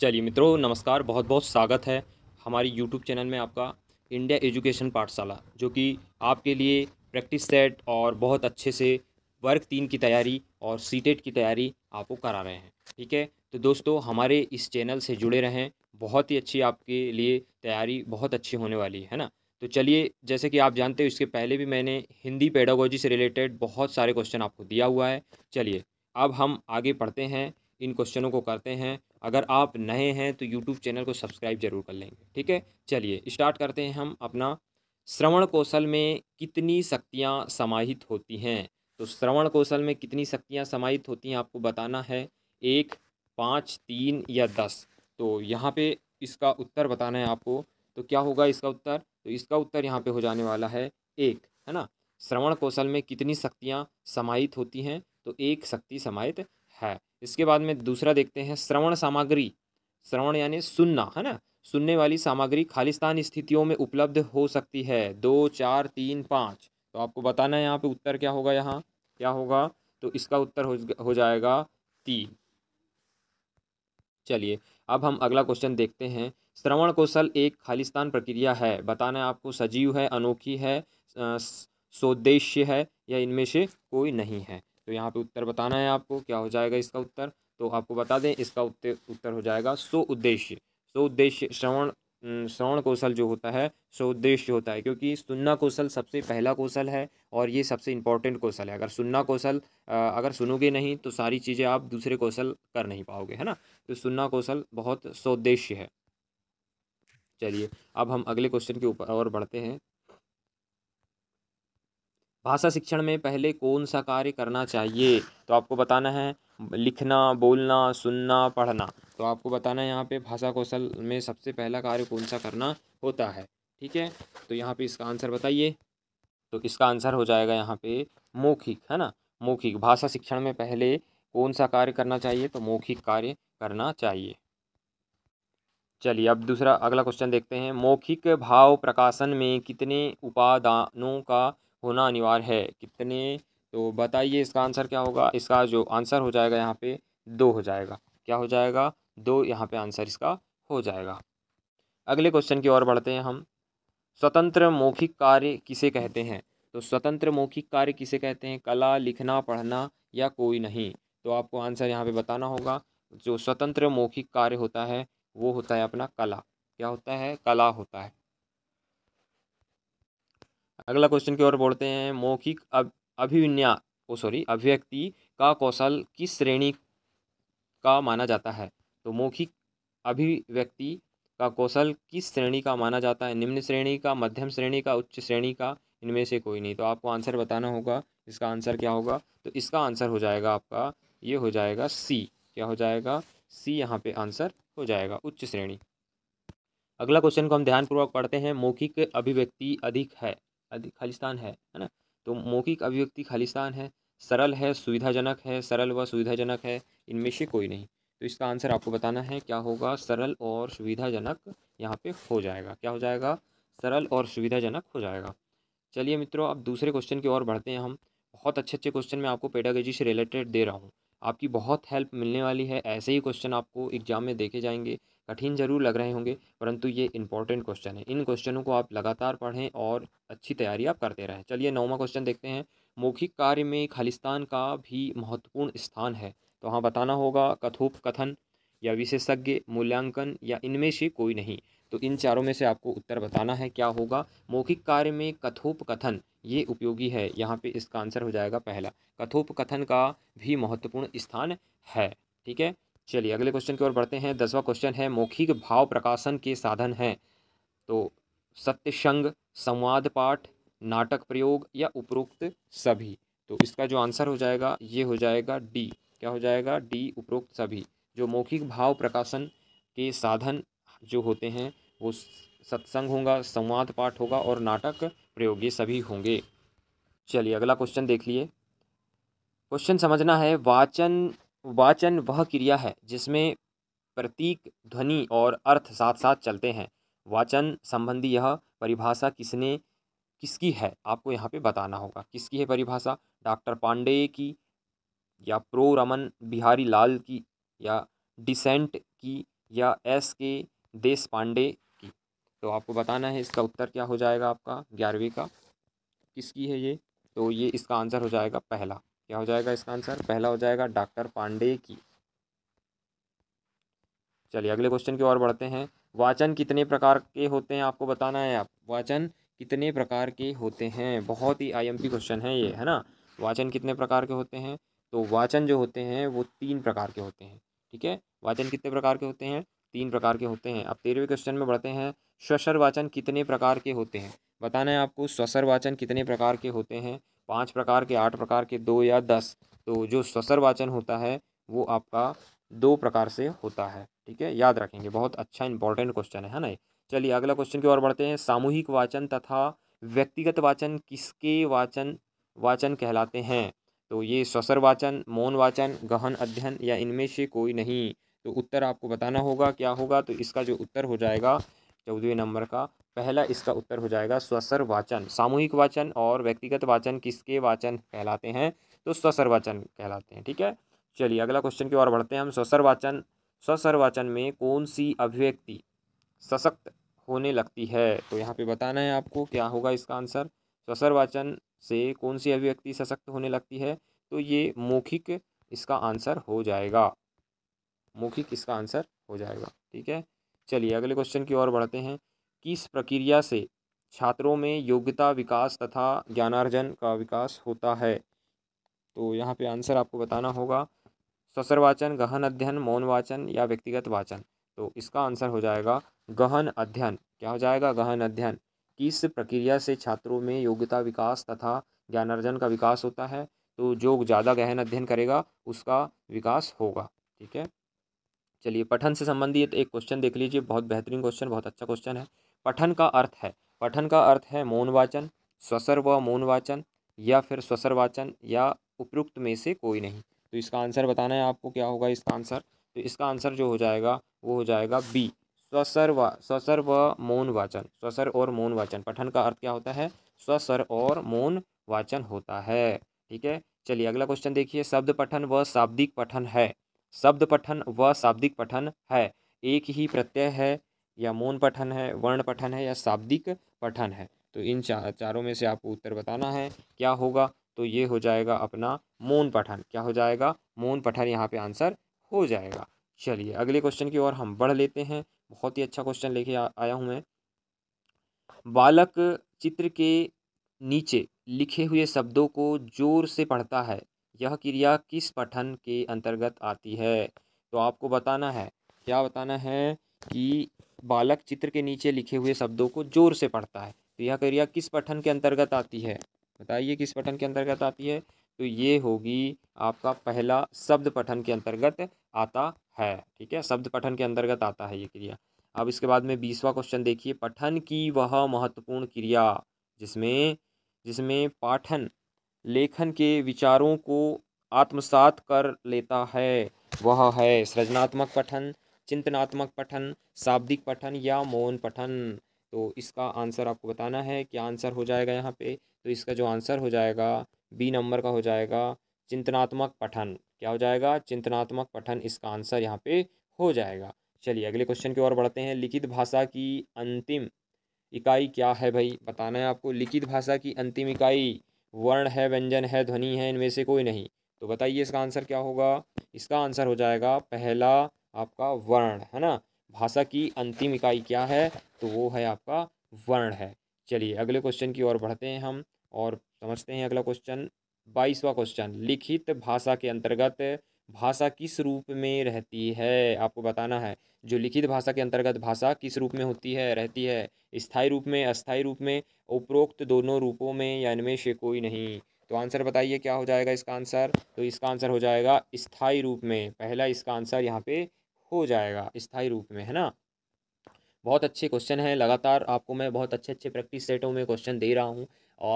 चलिए मित्रों नमस्कार बहुत बहुत स्वागत है हमारी यूट्यूब चैनल में आपका इंडिया एजुकेशन पाठशाला जो कि आपके लिए प्रैक्टिस सेट और बहुत अच्छे से वर्क तीन की तैयारी और सी e की तैयारी आपको करा रहे हैं ठीक है तो दोस्तों हमारे इस चैनल से जुड़े रहें बहुत ही अच्छी आपके लिए तैयारी बहुत अच्छी होने वाली है ना तो चलिए जैसे कि आप जानते हो इसके पहले भी मैंने हिंदी पेडागोजी से रिलेटेड बहुत सारे क्वेश्चन आपको दिया हुआ है चलिए अब हम आगे पढ़ते हैं इन क्वेश्चनों को करते हैं अगर आप नए हैं तो यूट्यूब चैनल को सब्सक्राइब जरूर कर लेंगे ठीक है चलिए स्टार्ट करते हैं हम अपना श्रवण कौशल में कितनी शक्तियाँ समाहित होती हैं तो श्रवण कौशल में कितनी शक्तियाँ समाहित होती हैं आपको बताना है एक पाँच तीन या दस तो यहाँ पे इसका उत्तर बताना है आपको तो क्या होगा इसका उत्तर तो इसका उत्तर यहाँ पे हो जाने वाला है एक है ना श्रवण कौशल में कितनी शक्तियाँ समाहित होती हैं तो एक शक्ति समाहित है इसके बाद में दूसरा देखते हैं श्रवण सामग्री श्रवण यानी सुनना है ना सुनने वाली सामग्री खालिस्तान स्थितियों में उपलब्ध हो सकती है दो चार तीन पाँच तो आपको बताना है यहाँ पे उत्तर क्या होगा यहाँ क्या होगा तो इसका उत्तर हो, जाएगा तीन चलिए अब हम अगला क्वेश्चन देखते हैं श्रवण कौशल एक खालिस्तान प्रक्रिया है बताना है आपको सजीव है अनोखी है सोद्देश्य है या इनमें से कोई नहीं है तो यहाँ पे उत्तर बताना है आपको क्या हो जाएगा इसका उत्तर तो आपको बता दें इसका उत्तर उत्तर हो जाएगा सो उद्देश्य सो उद्देश्य श्रवण श्रवण कौशल जो होता है सो उद्देश्य होता है क्योंकि सुनना कौशल सबसे पहला कौशल है और ये सबसे इंपॉर्टेंट कौशल है अगर सुनना कौशल अगर सुनोगे नहीं तो सारी चीज़ें आप दूसरे कौशल कर नहीं पाओगे है ना तो सुनना कौशल बहुत उद्देश्य है चलिए अब हम अगले क्वेश्चन के ऊपर और बढ़ते हैं भाषा शिक्षण में पहले कौन सा कार्य करना चाहिए तो आपको बताना है लिखना बोलना सुनना पढ़ना तो आपको बताना है यहाँ पे भाषा कौशल में सबसे पहला कार्य कौन सा करना होता है ठीक है तो यहाँ पे इसका आंसर बताइए तो इसका आंसर हो जाएगा यहाँ पे मौखिक है ना मौखिक भाषा शिक्षण में पहले कौन सा कार्य करना चाहिए तो मौखिक कार्य करना चाहिए चलिए अब दूसरा अगला क्वेश्चन देखते हैं मौखिक भाव प्रकाशन में कितने उपादानों का होना अनिवार्य है कितने तो बताइए इसका आंसर क्या होगा इसका जो आंसर हो जाएगा यहाँ पे दो हो जाएगा क्या हो जाएगा दो यहाँ पे आंसर इसका हो जाएगा अगले क्वेश्चन की ओर बढ़ते हैं हम स्वतंत्र मौखिक कार्य किसे कहते हैं तो स्वतंत्र मौखिक कार्य किसे कहते हैं कला लिखना पढ़ना या कोई नहीं तो आपको आंसर यहाँ पे बताना होगा जो स्वतंत्र मौखिक कार्य होता है वो होता है अपना कला क्या होता है कला होता है अगला क्वेश्चन की ओर बढ़ते हैं मौखिक अभिविन्या सॉरी अभिव्यक्ति का कौशल किस श्रेणी का माना जाता है तो मौखिक अभिव्यक्ति का कौशल किस श्रेणी का माना जाता है निम्न श्रेणी का मध्यम श्रेणी का उच्च श्रेणी का इनमें से कोई नहीं तो आपको आंसर बताना होगा इसका आंसर क्या होगा तो इसका आंसर हो जाएगा आपका ये हो जाएगा सी क्या हो जाएगा सी यहाँ पे आंसर हो जाएगा उच्च श्रेणी अगला क्वेश्चन को हम ध्यानपूर्वक पढ़ते हैं मौखिक अभिव्यक्ति अधिक है खालिस्तान है है ना तो मौखिक अभिव्यक्ति खालिस्तान है सरल है सुविधाजनक है सरल व सुविधाजनक है इनमें से कोई नहीं तो इसका आंसर आपको बताना है क्या होगा सरल और सुविधाजनक यहाँ पे हो जाएगा क्या हो जाएगा सरल और सुविधाजनक हो जाएगा चलिए मित्रों अब दूसरे क्वेश्चन की ओर बढ़ते हैं हम बहुत अच्छे अच्छे क्वेश्चन मैं आपको पेडागोजी से रिलेटेड दे रहा हूँ आपकी बहुत हेल्प मिलने वाली है ऐसे ही क्वेश्चन आपको एग्जाम में देखे जाएंगे कठिन जरूर लग रहे होंगे परंतु ये इंपॉर्टेंट क्वेश्चन है इन क्वेश्चनों को आप लगातार पढ़ें और अच्छी तैयारी आप करते रहें चलिए नौवा क्वेश्चन देखते हैं मौखिक कार्य में खालिस्तान का भी महत्वपूर्ण स्थान है तो हाँ बताना होगा कथोप कथन या विशेषज्ञ मूल्यांकन या इनमें से कोई नहीं तो इन चारों में से आपको उत्तर बताना है क्या होगा मौखिक कार्य में कथोपकथन ये उपयोगी है यहाँ पे इसका आंसर हो जाएगा पहला कथोपकथन का भी महत्वपूर्ण स्थान है ठीक है चलिए अगले क्वेश्चन की ओर बढ़ते हैं दसवां क्वेश्चन है मौखिक भाव प्रकाशन के साधन हैं तो सत्यसंग संवाद पाठ नाटक प्रयोग या उपरोक्त सभी तो इसका जो आंसर हो जाएगा ये हो जाएगा डी क्या हो जाएगा डी उपरोक्त सभी जो मौखिक भाव प्रकाशन के साधन जो होते हैं वो सत्संग होगा संवाद पाठ होगा और नाटक प्रयोग ये सभी होंगे चलिए अगला क्वेश्चन देख लिए क्वेश्चन समझना है वाचन वाचन वह क्रिया है जिसमें प्रतीक ध्वनि और अर्थ साथ साथ चलते हैं वाचन संबंधी यह परिभाषा किसने किसकी है आपको यहाँ पे बताना होगा किसकी है परिभाषा डॉक्टर पांडे की या प्रो रमन बिहारी लाल की या डिसेंट की या एस के देश पांडे की तो आपको बताना है इसका उत्तर क्या हो जाएगा आपका ग्यारहवीं का किसकी है ये तो ये इसका आंसर हो जाएगा पहला क्या हो जाएगा इसका आंसर पहला हो जाएगा डॉक्टर पांडे की चलिए अगले क्वेश्चन की ओर बढ़ते हैं वाचन कितने प्रकार के होते हैं आपको बताना है आप वाचन कितने प्रकार के होते हैं बहुत ही आईएमपी क्वेश्चन है ये है ना वाचन कितने प्रकार के होते हैं तो वाचन जो होते हैं वो तीन प्रकार के होते हैं ठीक है वाचन कितने प्रकार के होते हैं तीन प्रकार के होते हैं अब तेरहवें क्वेश्चन में बढ़ते हैं स्वसर वाचन कितने प्रकार के होते हैं बताना है आपको स्वसर वाचन कितने प्रकार के होते हैं पाँच प्रकार के आठ प्रकार के दो या दस तो जो स्वसर वाचन होता है वो आपका दो प्रकार से होता है ठीक है याद रखेंगे बहुत अच्छा इंपॉर्टेंट क्वेश्चन है है ना चलिए अगला क्वेश्चन की ओर बढ़ते हैं सामूहिक वाचन तथा व्यक्तिगत वाचन किसके वाचन वाचन कहलाते हैं तो ये स्वसर वाचन मौन वाचन गहन अध्ययन या इनमें से कोई नहीं तो उत्तर आपको बताना होगा क्या होगा तो इसका जो उत्तर हो जाएगा चौदहवें नंबर का पहला इसका उत्तर हो जाएगा स्वसर वाचन सामूहिक वाचन और व्यक्तिगत वाचन किसके वाचन कहलाते हैं तो स्वसर वाचन कहलाते हैं ठीक है चलिए अगला क्वेश्चन की ओर बढ़ते हैं हम स्वसर वाचन स्वसर वाचन में कौन सी अभिव्यक्ति सशक्त होने लगती है तो यहाँ पे बताना है आपको क्या होगा इसका आंसर स्वसर वाचन से कौन सी अभिव्यक्ति सशक्त होने लगती है तो ये मौखिक इसका आंसर हो जाएगा मौखिक इसका आंसर हो जाएगा ठीक है चलिए अगले क्वेश्चन की ओर बढ़ते हैं किस इस प्रक्रिया से छात्रों में योग्यता विकास तथा ज्ञानार्जन का विकास होता है तो यहाँ पे आंसर आपको बताना होगा ससर वाचन गहन अध्ययन मौन वाचन या व्यक्तिगत वाचन तो इसका आंसर हो जाएगा गहन अध्ययन क्या हो जाएगा गहन अध्ययन किस प्रक्रिया से छात्रों में योग्यता विकास तथा ज्ञानार्जन का विकास होता है तो जो ज़्यादा गहन अध्ययन करेगा उसका विकास होगा ठीक है चलिए पठन से संबंधित एक क्वेश्चन देख लीजिए बहुत बेहतरीन क्वेश्चन बहुत अच्छा क्वेश्चन है पठन का अर्थ है पठन का अर्थ है मौन वाचन स्वसर व मौनवाचन या फिर स्वसर वाचन या उपयुक्त में से कोई नहीं तो इसका आंसर बताना है आपको क्या होगा इसका आंसर तो इसका आंसर जो हो जाएगा वो हो जाएगा बी स्वसर व स्वसर व मौन वाचन स्वसर और मौन वाचन पठन का अर्थ क्या होता है स्वसर और मौन वाचन होता है ठीक है चलिए अगला क्वेश्चन देखिए शब्द पठन व शाब्दिक पठन है शब्द पठन व शाब्दिक पठन है एक ही प्रत्यय है या मौन पठन है वर्ण पठन है या शाब्दिक पठन है तो इन चार चारों में से आपको उत्तर बताना है क्या होगा तो ये हो जाएगा अपना मौन पठन क्या हो जाएगा मौन पठन यहाँ पे आंसर हो जाएगा चलिए अगले क्वेश्चन की ओर हम बढ़ लेते हैं बहुत ही अच्छा क्वेश्चन लेके आया हूँ मैं बालक चित्र के नीचे लिखे हुए शब्दों को जोर से पढ़ता है यह क्रिया किस पठन के अंतर्गत आती है तो आपको बताना है क्या बताना है कि बालक चित्र के नीचे लिखे हुए शब्दों को जोर से पढ़ता है तो यह क्रिया किस पठन के अंतर्गत आती है बताइए किस पठन के अंतर्गत आती है तो ये होगी आपका पहला शब्द पठन के अंतर्गत आता है ठीक है शब्द पठन के अंतर्गत आता है ये क्रिया अब इसके बाद में बीसवा क्वेश्चन देखिए पठन की वह महत्वपूर्ण क्रिया जिसमें जिसमें पाठन लेखन के विचारों को आत्मसात कर लेता है वह है सृजनात्मक पठन चिंतनात्मक पठन शाब्दिक पठन या मौन पठन तो इसका आंसर आपको बताना है क्या आंसर हो जाएगा यहाँ पे तो इसका जो आंसर हो जाएगा बी नंबर का हो जाएगा चिंतनात्मक पठन क्या हो जाएगा चिंतनात्मक पठन इसका आंसर यहाँ पे हो जाएगा चलिए अगले क्वेश्चन की ओर बढ़ते हैं लिखित भाषा की अंतिम इकाई क्या है भाई बताना है आपको लिखित भाषा की अंतिम इकाई वर्ण है व्यंजन है ध्वनि है इनमें से कोई नहीं तो बताइए इसका आंसर क्या होगा इसका आंसर हो जाएगा पहला आपका वर्ण है ना भाषा की अंतिम इकाई क्या है तो वो है आपका वर्ण है चलिए अगले क्वेश्चन की ओर बढ़ते हैं हम और समझते हैं अगला क्वेश्चन बाईसवा क्वेश्चन लिखित भाषा के अंतर्गत भाषा किस रूप में रहती है आपको बताना है जो लिखित भाषा के अंतर्गत भाषा किस रूप में होती है रहती है स्थायी रूप में अस्थायी रूप में उपरोक्त दोनों रूपों में या इनमें से कोई नहीं तो आंसर बताइए क्या हो जाएगा इसका आंसर तो इसका आंसर हो जाएगा स्थायी रूप में पहला इसका आंसर यहाँ पे हो जाएगा स्थायी रूप में है ना बहुत अच्छे क्वेश्चन हैं लगातार आपको मैं बहुत अच्छे अच्छे प्रैक्टिस सेटों में क्वेश्चन दे रहा हूँ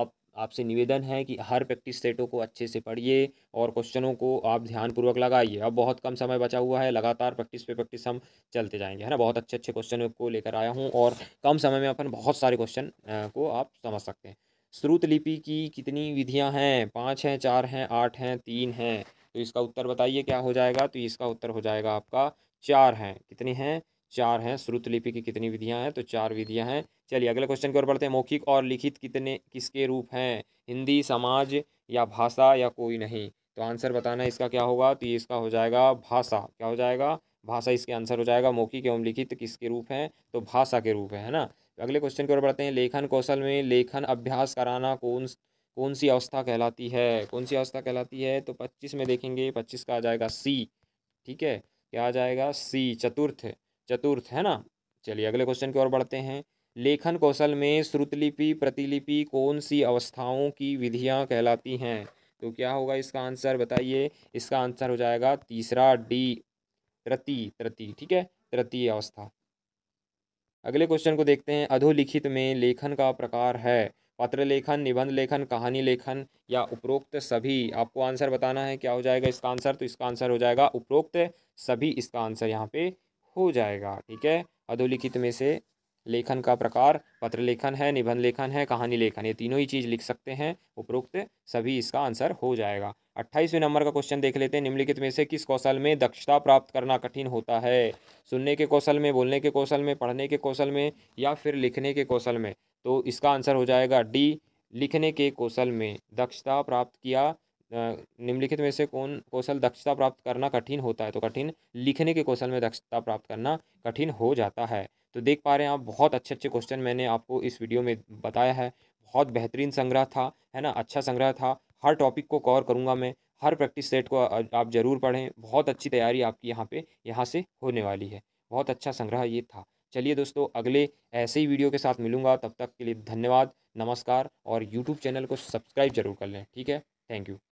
आप आपसे निवेदन है कि हर प्रैक्टिस सेटों को अच्छे से पढ़िए और क्वेश्चनों को आप ध्यानपूर्वक लगाइए अब बहुत कम समय बचा हुआ है लगातार प्रैक्टिस पे प्रैक्टिस हम चलते जाएंगे है ना बहुत अच्छे अच्छे क्वेश्चन को लेकर आया हूँ और कम समय में अपन बहुत सारे क्वेश्चन को आप समझ सकते हैं श्रुत लिपि की कितनी विधियाँ हैं पाँच हैं चार हैं आठ हैं तीन हैं तो इसका उत्तर बताइए क्या हो जाएगा तो इसका उत्तर हो जाएगा आपका चार हैं कितनी हैं चार हैं श्रुत लिपि की कितनी विधियां हैं तो चार विधियां हैं चलिए अगले क्वेश्चन की ओर बढ़ते हैं मौखिक और लिखित कितने किसके रूप हैं हिंदी समाज या भाषा या कोई नहीं तो आंसर बताना इसका क्या होगा तो ये इसका हो जाएगा भाषा क्या हो जाएगा भाषा इसके आंसर हो जाएगा मौखिक एवं लिखित किसके रूप हैं तो भाषा के रूप है है ना तो अगले क्वेश्चन की ओर बढ़ते हैं लेखन कौशल में लेखन अभ्यास कराना कौन कौन सी अवस्था कहलाती है कौन सी अवस्था कहलाती है तो पच्चीस में देखेंगे पच्चीस का आ जाएगा सी ठीक है क्या आ जाएगा सी चतुर्थ चतुर्थ है ना चलिए अगले क्वेश्चन की ओर बढ़ते हैं लेखन कौशल में श्रुतलिपि प्रतिलिपि कौन सी अवस्थाओं की विधियाँ कहलाती हैं तो क्या होगा इसका आंसर बताइए इसका आंसर हो जाएगा तीसरा डी तृतीय तृतीय ठीक है तृतीय अवस्था अगले क्वेश्चन को देखते हैं अधोलिखित में लेखन का प्रकार है पत्र लेखन निबंध लेखन कहानी लेखन या उपरोक्त सभी आपको आंसर बताना है क्या हो जाएगा इसका आंसर तो इसका आंसर हो जाएगा उपरोक्त सभी इसका आंसर यहाँ पे हो जाएगा ठीक है अधोलिखित में से लेखन का प्रकार पत्र लेखन है निबंध लेखन है कहानी लेखन ये तीनों ही चीज़ लिख सकते हैं उपरोक्त सभी इसका आंसर हो जाएगा अट्ठाईसवें नंबर का क्वेश्चन देख लेते हैं निम्नलिखित में से किस कौशल में दक्षता प्राप्त करना कठिन होता है सुनने के कौशल में बोलने के कौशल में पढ़ने के कौशल में या फिर लिखने के कौशल में तो इसका आंसर हो जाएगा डी लिखने के कौशल में दक्षता प्राप्त किया निम्नलिखित में से कौन कौशल दक्षता प्राप्त करना कठिन होता है तो कठिन लिखने के कौशल में दक्षता प्राप्त करना कठिन हो जाता है तो देख पा रहे हैं आप बहुत अच्छे अच्छे क्वेश्चन मैंने आपको इस वीडियो में बताया है बहुत बेहतरीन संग्रह था है ना अच्छा संग्रह था हर टॉपिक को कवर करूँगा मैं हर प्रैक्टिस सेट को आप ज़रूर पढ़ें बहुत अच्छी तैयारी आपकी यहाँ पे यहाँ से होने वाली है बहुत अच्छा संग्रह ये था चलिए दोस्तों अगले ऐसे ही वीडियो के साथ मिलूंगा तब तक के लिए धन्यवाद नमस्कार और यूट्यूब चैनल को सब्सक्राइब जरूर कर लें ठीक है थैंक यू